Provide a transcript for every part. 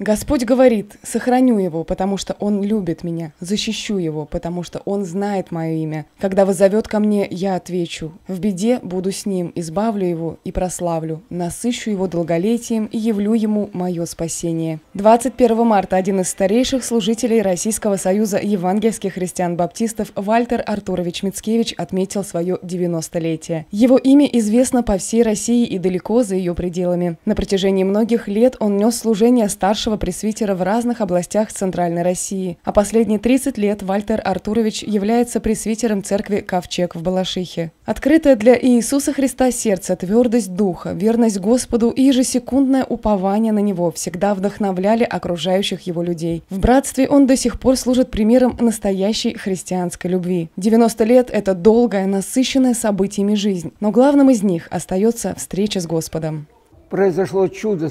Господь говорит, сохраню его, потому что он любит меня, защищу его, потому что он знает мое имя. Когда возовет ко мне, я отвечу. В беде буду с ним, избавлю его и прославлю, насыщу его долголетием и явлю ему мое спасение. 21 марта один из старейших служителей Российского союза евангельских христиан-баптистов Вальтер Артурович Мицкевич отметил свое 90-летие. Его имя известно по всей России и далеко за ее пределами. На протяжении многих лет он нес служение старшего старшего пресвитера в разных областях Центральной России. А последние 30 лет Вальтер Артурович является пресвитером церкви «Ковчег» в Балашихе. Открытое для Иисуса Христа сердце, твердость духа, верность Господу и ежесекундное упование на Него всегда вдохновляли окружающих его людей. В братстве он до сих пор служит примером настоящей христианской любви. 90 лет – это долгая, насыщенная событиями жизнь, но главным из них остается встреча с Господом. Произошло чудо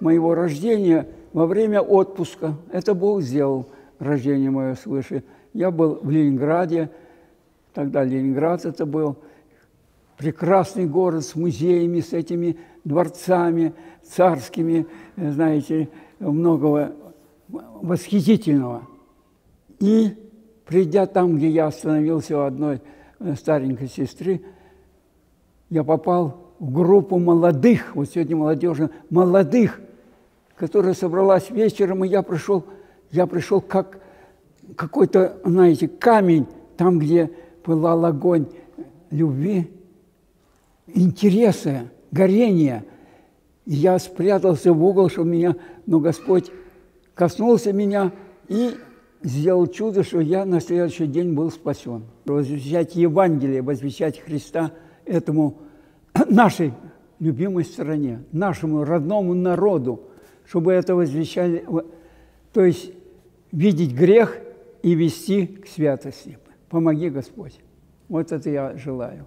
моего рождения – во время отпуска, это Бог сделал, рождение мое свыше, я был в Ленинграде, тогда Ленинград это был, прекрасный город с музеями, с этими дворцами царскими, знаете, многого восхитительного. И придя там, где я остановился у одной э, старенькой сестры, я попал в группу молодых, вот сегодня молодежи, молодых – которая собралась вечером, и я пришел, я пришел как какой-то, знаете, камень, там, где пылал огонь любви, интереса, горения. И я спрятался в угол, что меня, но Господь коснулся меня и сделал чудо, что я на следующий день был спасен. Возвещать Евангелие, возвещать Христа этому нашей любимой стране, нашему родному народу – чтобы это возвещали, то есть видеть грех и вести к святости. Помоги, Господь. Вот это я желаю.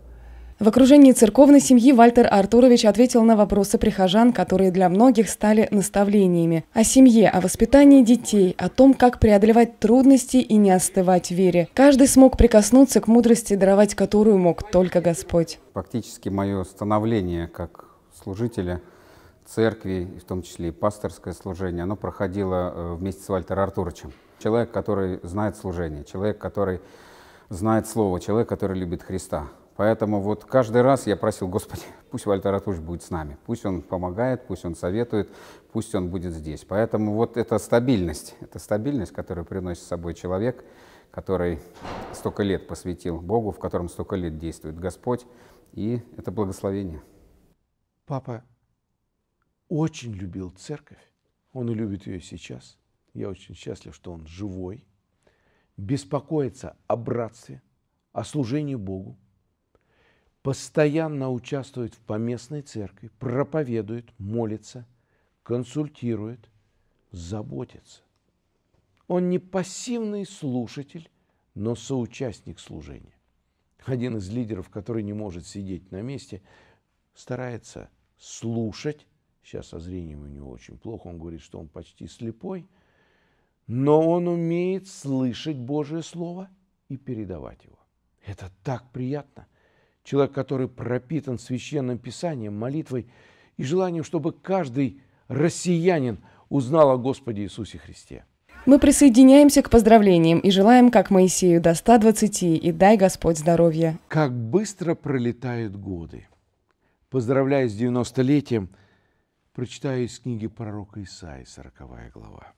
В окружении церковной семьи Вальтер Артурович ответил на вопросы прихожан, которые для многих стали наставлениями. О семье, о воспитании детей, о том, как преодолевать трудности и не остывать в вере. Каждый смог прикоснуться к мудрости, даровать которую мог только Господь. Фактически мое становление как служителя – церкви, в том числе и пасторское служение, оно проходило э, вместе с Вальтером Артуровичем. Человек, который знает служение, человек, который знает Слово, человек, который любит Христа. Поэтому вот каждый раз я просил, Господи, пусть Вальтер Артурович будет с нами, пусть он помогает, пусть он советует, пусть он будет здесь. Поэтому вот эта стабильность, это стабильность, которую приносит с собой человек, который столько лет посвятил Богу, в котором столько лет действует Господь, и это благословение. Папа, очень любил церковь. Он и любит ее сейчас. Я очень счастлив, что он живой. Беспокоится о братстве, о служении Богу. Постоянно участвует в поместной церкви, проповедует, молится, консультирует, заботится. Он не пассивный слушатель, но соучастник служения. Один из лидеров, который не может сидеть на месте, старается слушать Сейчас со зрением у него очень плохо. Он говорит, что он почти слепой. Но он умеет слышать Божье Слово и передавать его. Это так приятно. Человек, который пропитан священным писанием, молитвой и желанием, чтобы каждый россиянин узнал о Господе Иисусе Христе. Мы присоединяемся к поздравлениям и желаем, как Моисею, до 120 и дай Господь здоровья. Как быстро пролетают годы. Поздравляю с 90-летием – прочитаю из книги пророка Исаии, 40 глава.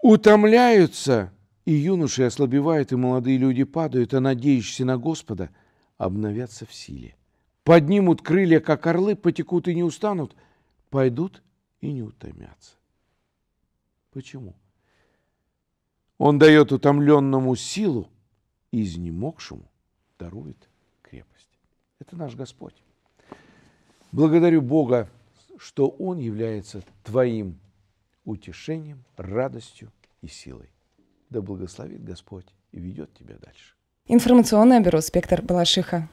«Утомляются и юноши ослабевают, и молодые люди падают, а, надеющиеся на Господа, обновятся в силе. Поднимут крылья, как орлы, потекут и не устанут, пойдут и не утомятся». Почему? Он дает утомленному силу, и изнемогшему дарует крепость. Это наш Господь. Благодарю Бога что Он является твоим утешением, радостью и силой. Да благословит Господь и ведет тебя дальше. Информационное бюро «Спектр Балашиха».